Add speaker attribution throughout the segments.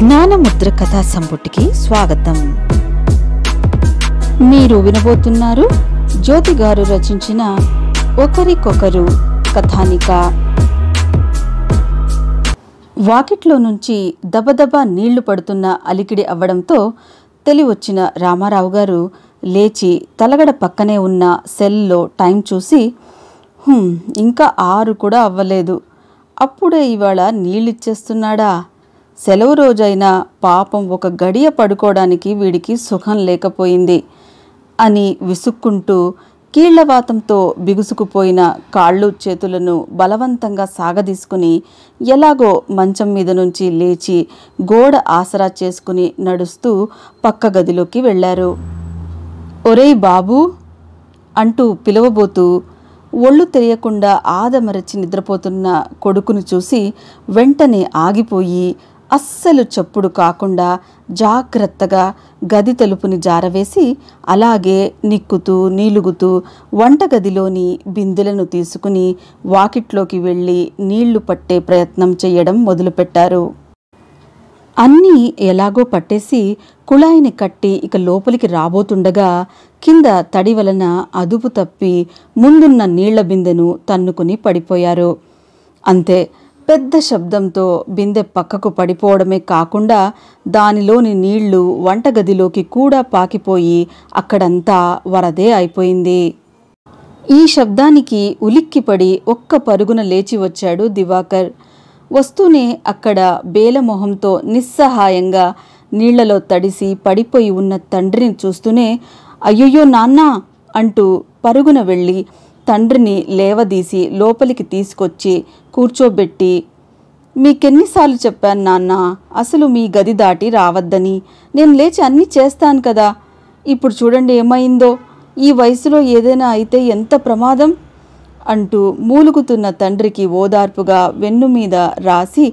Speaker 1: జ్ఞానముద్ర కథా సంపుటికి స్వాగతం మీరు వినబోతున్నారు జ్యోతి గారు రచించిన ఒకరికొకరు కథానిక వాకిట్లో నుంచి దబదబా నీళ్లు పడుతున్న అలికిడి అవ్వడంతో తెలివొచ్చిన రామారావు గారు లేచి తలగడ పక్కనే ఉన్న సెల్లో టైం చూసి ఇంకా ఆరు కూడా అవ్వలేదు అప్పుడే ఇవాళ నీళ్ళిచ్చేస్తున్నాడా సెలవు రోజైనా పాపం ఒక గడియ పడుకోవడానికి వీడికి సుఖం లేకపోయింది అని విసుక్కుంటూ కీళ్లవాతంతో బిగుసుకుపోయిన కాళ్ళు చేతులను బలవంతంగా సాగదీసుకుని ఎలాగో మంచం మీద నుంచి లేచి గోడ ఆసరా చేసుకుని నడుస్తూ పక్క గదిలోకి వెళ్ళారు ఒరేయ్ బాబూ అంటూ పిలవబోతూ ఒళ్ళు తెలియకుండా ఆదమరచి నిద్రపోతున్న కొడుకును చూసి వెంటనే ఆగిపోయి అస్సలు చప్పుడు కాకుండా జాగ్రత్తగా గది తలుపుని జారవేసి అలాగే నిక్కుతూ నీలుగుతూ వంటగదిలోని బిందులను తీసుకుని వాకిట్లోకి వెళ్ళి నీళ్లు పట్టే ప్రయత్నం చేయడం మొదలుపెట్టారు అన్నీ ఎలాగో పట్టేసి కుళాయిని కట్టి ఇక లోపలికి రాబోతుండగా కింద తడి వలన అదుపు తప్పి ముందున్న నీళ్ల బిందెను తన్నుకుని పడిపోయారు అంతే పెద్ద శబ్దంతో బిందె పక్కకు పడిపోవడమే కాకుండా దానిలోని నీళ్లు వంటగదిలోకి కూడా పాకిపోయి అక్కడంతా వరదే అయిపోయింది ఈ శబ్దానికి ఉలిక్కిపడి ఒక్క పరుగున లేచి వచ్చాడు దివాకర్ వస్తూనే అక్కడ బేలమొహంతో నిస్సహాయంగా నీళ్లలో తడిసి పడిపోయి ఉన్న తండ్రిని చూస్తూనే అయ్యయ్యో నాన్నా అంటూ పరుగున వెళ్ళి తండ్రిని లేవదీసి లోపలికి తీసుకొచ్చి కూర్చోబెట్టి మీకెన్నిసార్లు చెప్పాను నాన్న అసలు మీ గది దాటి రావద్దని నేను లేచి అన్నీ చేస్తాను కదా ఇప్పుడు చూడండి ఏమైందో ఈ వయసులో ఏదైనా అయితే ఎంత ప్రమాదం అంటూ మూలుగుతున్న తండ్రికి ఓదార్పుగా వెన్ను మీద రాసి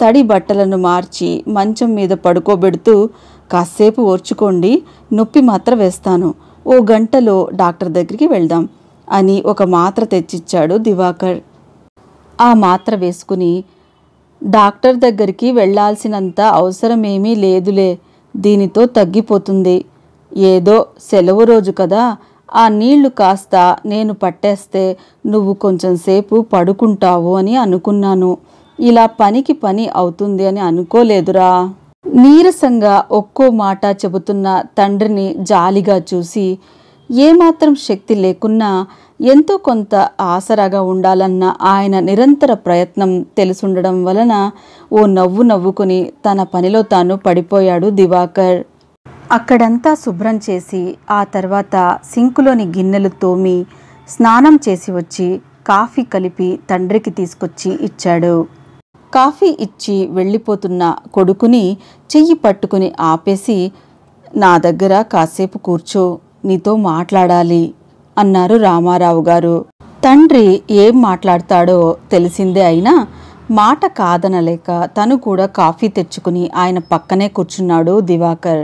Speaker 1: తడి బట్టలను మార్చి మంచం మీద పడుకోబెడుతూ కాసేపు ఓర్చుకోండి నొప్పి మాత్ర వేస్తాను ఓ గంటలో డాక్టర్ దగ్గరికి వెళ్దాం అని ఒక మాత్ర తెచ్చిచ్చాడు దివాకర్ ఆ మాత్ర వేసుకుని డాక్టర్ దగ్గరికి వెళ్లాల్సినంత అవసరమేమీ లేదులే దీనితో తగ్గిపోతుంది ఏదో సెలవు రోజు కదా ఆ నీళ్లు కాస్త నేను పట్టేస్తే నువ్వు కొంచెంసేపు పడుకుంటావు అని అనుకున్నాను ఇలా పనికి పని అవుతుంది అని అనుకోలేదురా నీరసంగా ఒక్కో మాట చెబుతున్న తండ్రిని జాలిగా చూసి ఏమాత్రం శక్తి లేకున్నా ఎంతో కొంత ఆసరాగా ఉండాలన్న ఆయన నిరంతర ప్రయత్నం తెలుసుండడం వలన ఓ నవ్వు నవ్వుకుని తన పనిలో తాను పడిపోయాడు దివాకర్ అక్కడంతా శుభ్రం చేసి ఆ తర్వాత సింకులోని గిన్నెలు తోమి స్నానం చేసి వచ్చి కాఫీ కలిపి తండ్రికి తీసుకొచ్చి ఇచ్చాడు కాఫీ ఇచ్చి వెళ్ళిపోతున్న కొడుకుని చెయ్యి పట్టుకుని ఆపేసి నా దగ్గర కాసేపు కూర్చో నీతో మాట్లాడాలి అన్నారు రామారావు గారు తండ్రి ఏం మాట్లాడతాడో తెలిసిందే అయినా మాట కాదనలేక తను కూడా కాఫీ తెచ్చుకుని ఆయన పక్కనే కూర్చున్నాడు దివాకర్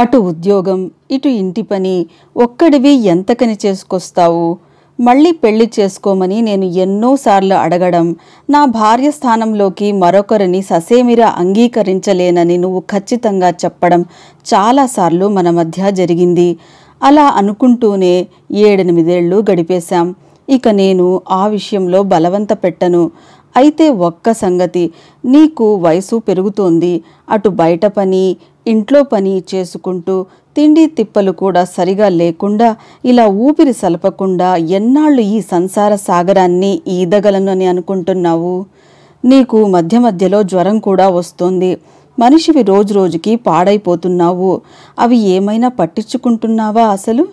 Speaker 1: అటు ఉద్యోగం ఇటు ఇంటి పని ఒక్కడివి ఎంతకని చేసుకొస్తావు మళ్ళీ పెళ్లి చేసుకోమని నేను ఎన్నోసార్లు అడగడం నా భార్య స్థానంలోకి మరొకరిని ససేమిరా అంగీకరించలేనని నువ్వు ఖచ్చితంగా చెప్పడం చాలాసార్లు మన మధ్య జరిగింది అలా అనుకుంటూనే ఏడెనిమిదేళ్లు గడిపేశాం ఇక నేను ఆ విషయంలో బలవంత పెట్టను అయితే ఒక్క సంగతి నీకు వయసు పెరుగుతోంది అటు బయట పని ఇంట్లో పని చేసుకుంటూ తిండి తిప్పలు కూడా సరిగా లేకుండా ఇలా ఊపిరి సలపకుండా ఎన్నాళ్ళు ఈ సంసార సాగరాన్ని ఈదగలను అని అనుకుంటున్నావు నీకు మధ్య మధ్యలో జ్వరం కూడా వస్తోంది మనిషివి రోజురోజుకి పాడైపోతున్నావు అవి ఏమైనా పట్టించుకుంటున్నావా అసలు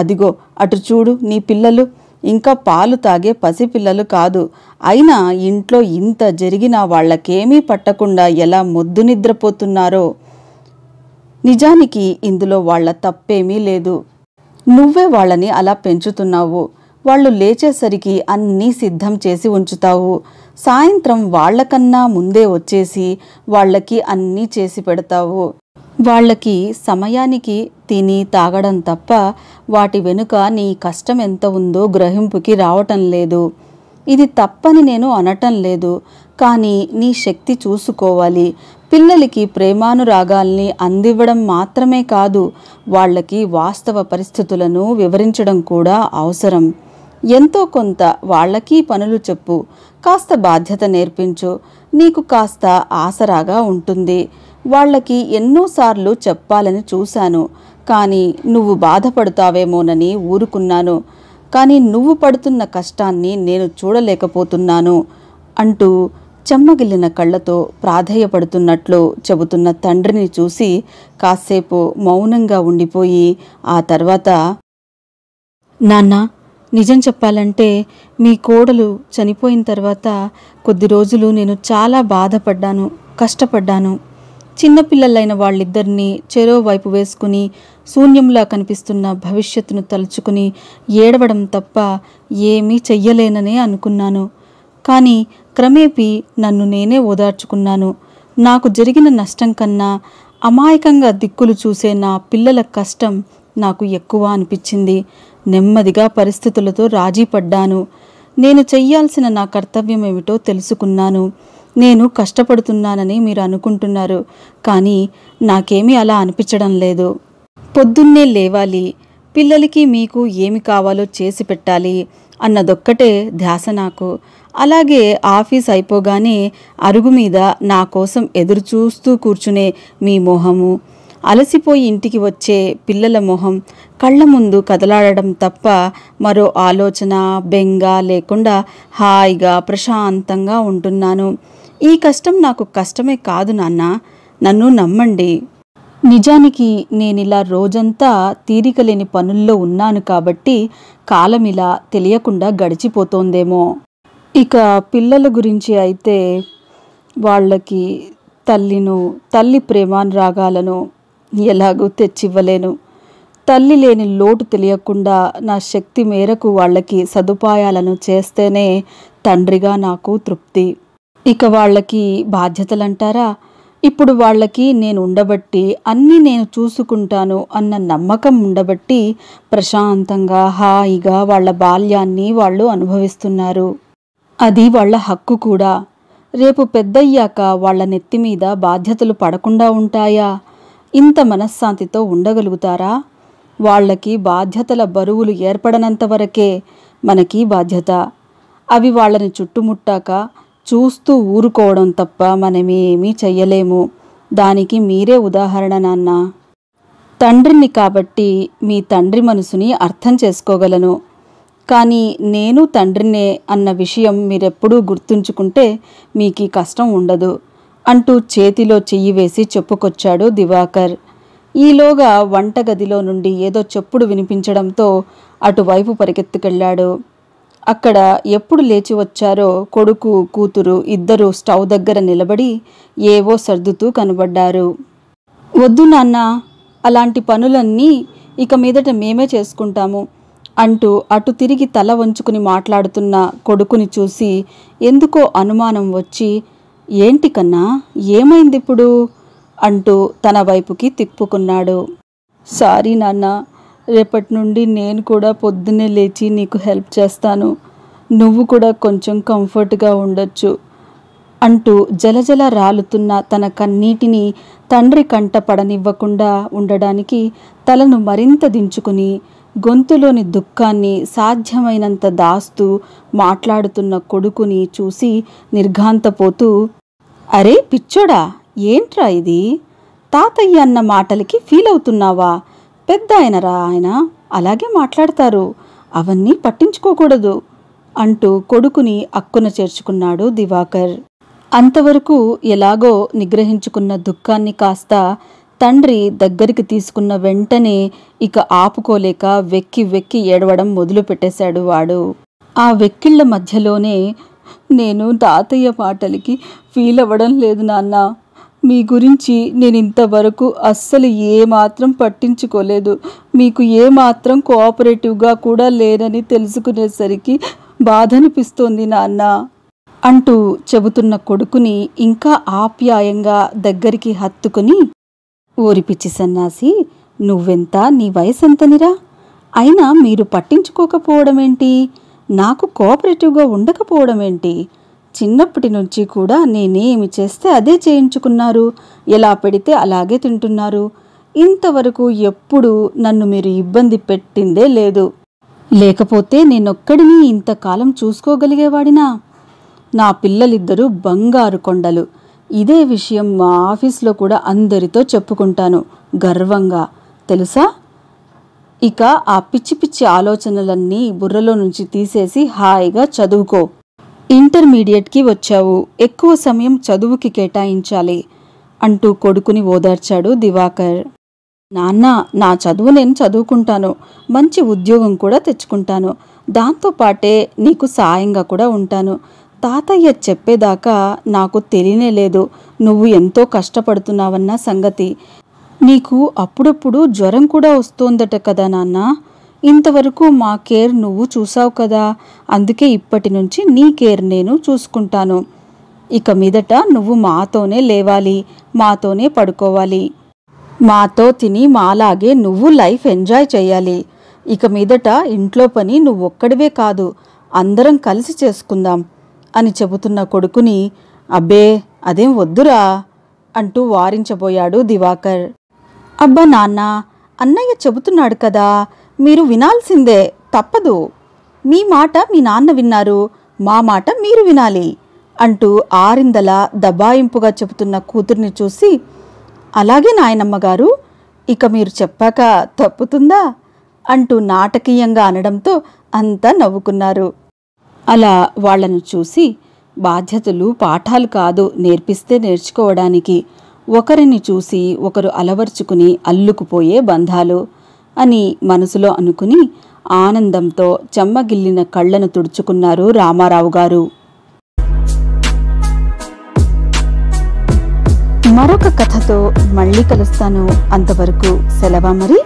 Speaker 1: అదిగో అటు చూడు నీ పిల్లలు ఇంకా పాలు తాగే పసిపిల్లలు కాదు అయినా ఇంట్లో ఇంత జరిగినా వాళ్ళకేమీ పట్టకుండా ఎలా మొద్దు నిద్రపోతున్నారో నిజానికి ఇందులో వాళ్ల తప్పేమీ లేదు నువ్వే వాళ్ళని అలా పెంచుతున్నావు వాళ్ళు లేచేసరికి అన్నీ సిద్ధం చేసి ఉంచుతావు సాయంత్రం వాళ్లకన్నా ముందే వచ్చేసి వాళ్ళకి అన్నీ చేసి పెడతావు వాళ్ళకి సమయానికి తిని తాగడం తప్ప వాటి వెనుక నీ కష్టం ఎంత ఉందో గ్రహింపుకి రావటం లేదు ఇది తప్పని నేను అనటం లేదు కానీ నీ శక్తి చూసుకోవాలి పిల్లలకి ప్రేమానురాగాల్ని అందివ్వడం మాత్రమే కాదు వాళ్ళకి వాస్తవ పరిస్థితులను వివరించడం కూడా అవసరం ఎంతో కొంత వాళ్ళకి పనులు చెప్పు కాస్త బాధ్యత నేర్పించు నీకు కాస్త ఆసరాగా ఉంటుంది వాళ్ళకి ఎన్నోసార్లు చెప్పాలని చూశాను కానీ నువ్వు బాధపడతావేమోనని ఊరుకున్నాను కానీ నువ్వు పడుతున్న కష్టాన్ని నేను చూడలేకపోతున్నాను అంటూ చెమ్మగిల్లిన కళ్ళతో ప్రాధేయపడుతున్నట్లు చెబుతున్న తండ్రిని చూసి కాసేపు మౌనంగా ఉండిపోయి ఆ తర్వాత నాన్న నిజం చెప్పాలంటే మీ కోడలు చనిపోయిన తర్వాత కొద్ది రోజులు నేను చాలా బాధపడ్డాను కష్టపడ్డాను చిన్నపిల్లలైన వాళ్ళిద్దరినీ చెరో వైపు వేసుకుని శూన్యంలా కనిపిస్తున్న భవిష్యత్తును తలుచుకుని ఏడవడం తప్ప ఏమీ చెయ్యలేననే అనుకున్నాను కానీ క్రమేపీ నన్ను నేనే ఓదార్చుకున్నాను నాకు జరిగిన నష్టం కన్నా అమాయకంగా దిక్కులు చూసే నా పిల్లల కష్టం నాకు ఎక్కువ అనిపించింది నెమ్మదిగా పరిస్థితులతో రాజీ పడ్డాను నేను చెయ్యాల్సిన నా కర్తవ్యం ఏమిటో తెలుసుకున్నాను నేను కష్టపడుతున్నానని మీరు అనుకుంటున్నారు కానీ నాకేమీ అలా అనిపించడం లేదు పొద్దున్నే లేవాలి పిల్లలకి మీకు ఏమి కావాలో చేసి పెట్టాలి అన్నదొక్కటే ధ్యాస నాకు అలాగే ఆఫీస్ అయిపోగానే అరుగు మీద నా కోసం ఎదురు చూస్తూ కూర్చునే మీ మొహము అలసిపోయి ఇంటికి వచ్చే పిల్లల మొహం కళ్ళ ముందు కదలాడడం తప్ప మరో ఆలోచన బెంగ లేకుండా హాయిగా ప్రశాంతంగా ఉంటున్నాను ఈ కష్టం నాకు కష్టమే కాదు నాన్న నన్ను నమ్మండి నిజానికి నేనిలా రోజంతా తీరిక లేని పనుల్లో ఉన్నాను కాబట్టి కాలం ఇలా తెలియకుండా గడిచిపోతోందేమో ఇక పిల్లల గురించి అయితే వాళ్ళకి తల్లిను తల్లి ప్రేమానురాగాలను ఎలాగూ తెచ్చివ్వలేను తల్లి లేని లోటు తెలియకుండా నా శక్తి మేరకు వాళ్ళకి సదుపాయాలను చేస్తేనే తండ్రిగా నాకు తృప్తి ఇక వాళ్ళకి బాధ్యతలంటారా ఇప్పుడు వాళ్ళకి నేను ఉండబట్టి అన్నీ నేను చూసుకుంటాను అన్న నమ్మకం ఉండబట్టి ప్రశాంతంగా హాయిగా వాళ్ళ బాల్యాన్ని వాళ్ళు అనుభవిస్తున్నారు అది వాళ్ళ హక్కు కూడా రేపు పెద్దయ్యాక వాళ్ళ నెత్తి మీద బాధ్యతలు పడకుండా ఉంటాయా ఇంత మనశ్శాంతితో ఉండగలుగుతారా వాళ్ళకి బాధ్యతల బరువులు ఏర్పడనంత వరకే మనకి బాధ్యత అవి వాళ్ళని చుట్టుముట్టాక చూస్తూ ఊరుకోవడం తప్ప మనమేమీ చెయ్యలేము దానికి మీరే ఉదాహరణ నాన్న తండ్రిని కాబట్టి మీ తండ్రి మనసుని అర్థం చేసుకోగలను కానీ నేను తండ్రినే అన్న విషయం మీరెప్పుడూ గుర్తుంచుకుంటే మీకు కష్టం ఉండదు అంటూ చేతిలో చెయ్యి వేసి చెప్పుకొచ్చాడు దివాకర్ ఈలోగా వంటగదిలో నుండి ఏదో చెప్పుడు వినిపించడంతో అటువైపు పరిగెత్తుకెళ్ళాడు అక్కడ ఎప్పుడు లేచి వచ్చారో కొడుకు కూతురు ఇద్దరు స్టవ్ దగ్గర నిలబడి ఏవో సర్దుతూ కనబడ్డారు వద్దు నాన్న అలాంటి పనులన్నీ ఇక మీదట మేమే చేసుకుంటాము అంటూ అటు తిరిగి తల వంచుకుని మాట్లాడుతున్న కొడుకుని చూసి ఎందుకో అనుమానం వచ్చి ఏంటి కన్నా ఇప్పుడు అంటూ తన వైపుకి తిప్పుకున్నాడు సారీ నాన్న రేపటి నుండి నేను కూడా పొద్దున్నే లేచి నీకు హెల్ప్ చేస్తాను నువ్వు కూడా కొంచెం కంఫర్ట్గా ఉండొచ్చు అంటూ జలజల రాలుతున్న తన కన్నీటిని తండ్రి కంట పడనివ్వకుండా ఉండడానికి తలను మరింత దించుకుని గొంతులోని దుఃఖాన్ని సాధ్యమైనంత దాస్తూ మాట్లాడుతున్న కొడుకుని చూసి నిర్ఘాంతపోతూ అరే పిచ్చోడా ఏంట్రా ఇది తాతయ్య అన్న మాటలకి ఫీల్ అవుతున్నావా పెద్ద ఆయనరా ఆయన అలాగే మాట్లాడతారు అవన్నీ పట్టించుకోకూడదు అంటూ కొడుకుని అక్కున చేర్చుకున్నాడు దివాకర్ అంతవరకు ఎలాగో నిగ్రహించుకున్న దుఃఖాన్ని కాస్త తండ్రి దగ్గరికి తీసుకున్న వెంటనే ఇక ఆపుకోలేక వెక్కి వెక్కి ఏడవడం మొదలుపెట్టేశాడు వాడు ఆ వెక్కిళ్ల మధ్యలోనే నేను తాతయ్య పాటలకి ఫీల్ అవ్వడం లేదు నాన్న మీ గురించి నేను ఇంతవరకు అస్సలు ఏమాత్రం పట్టించుకోలేదు మీకు ఏమాత్రం కోఆపరేటివ్గా కూడా లేనని తెలుసుకునేసరికి బాధ అనిపిస్తోంది నాన్న అంటూ చెబుతున్న కొడుకుని ఇంకా ఆప్యాయంగా దగ్గరికి హత్తుకుని ఓరిపిచ్చి సన్నాసి నువ్వెంత నీ వయసెంతనిరా అయినా మీరు పట్టించుకోకపోవడమేంటి నాకు కోఆపరేటివ్గా ఉండకపోవడమేంటి చిన్నప్పటి నుంచి కూడా నేనేమి చేస్తే అదే చేయించుకున్నారు ఎలా పెడితే అలాగే తింటున్నారు ఇంతవరకు ఎప్పుడూ నన్ను మీరు ఇబ్బంది పెట్టిందే లేదు లేకపోతే నేనొక్కడిని ఇంతకాలం చూసుకోగలిగేవాడినా నా పిల్లలిద్దరూ బంగారు కొండలు ఇదే విషయం మా ఆఫీస్లో కూడా అందరితో చెప్పుకుంటాను గర్వంగా తెలుసా ఇక ఆ పిచ్చి పిచ్చి ఆలోచనలన్నీ బుర్రలో నుంచి తీసేసి హాయిగా చదువుకో ఇంటర్మీడియట్కి వచ్చావు ఎక్కువ సమయం చదువుకి కేటాయించాలి అంటూ కొడుకుని ఓదార్చాడు దివాకర్ నాన్న నా చదువు నేను చదువుకుంటాను మంచి ఉద్యోగం కూడా తెచ్చుకుంటాను దాంతో పాటే నీకు సాయంగా కూడా ఉంటాను తాతయ్య చెప్పేదాకా నాకు తెలియనే లేదు నువ్వు ఎంతో కష్టపడుతున్నావన్న సంగతి నీకు అప్పుడప్పుడు జ్వరం కూడా వస్తోందట కదా నాన్న ఇంతవరకు మా కేర్ నువ్వు చూసావు కదా అందుకే ఇప్పటి నుంచి నీ కేర్ నేను చూసుకుంటాను ఇక మీదట నువ్వు మాతోనే లేవాలి మాతోనే పడుకోవాలి మాతో తిని మాలాగే నువ్వు లైఫ్ ఎంజాయ్ చేయాలి ఇక మీదట ఇంట్లో పని నువ్వు ఒక్కడివే కాదు అందరం కలిసి చేసుకుందాం అని చెబుతున్న కొడుకుని అబ్బే అదేం వద్దురా అంటూ వారించబోయాడు దివాకర్ అబ్బా నాన్న అన్నయ్య చెబుతున్నాడు కదా మీరు వినాల్సిందే తప్పదు మీ మాట మీ నాన్న విన్నారు మా మాట మీరు వినాలి అంటూ ఆరిందల దబాయింపుగా చెబుతున్న కూతుర్ని చూసి అలాగే నాయనమ్మగారు ఇక మీరు చెప్పాక తప్పుతుందా అంటూ నాటకీయంగా అనడంతో అంతా నవ్వుకున్నారు అలా వాళ్లను చూసి బాధ్యతలు పాఠాలు కాదు నేర్పిస్తే నేర్చుకోవడానికి ఒకరిని చూసి ఒకరు అలవర్చుకుని అల్లుకుపోయే బంధాలు అని మనసులో అనుకుని ఆనందంతో చెమ్మగిల్లిన కళ్ళను తుడుచుకున్నారు రామారావు గారు మరొక కథతో మళ్ళీ కలుస్తాను అంతవరకు సెలవా మరి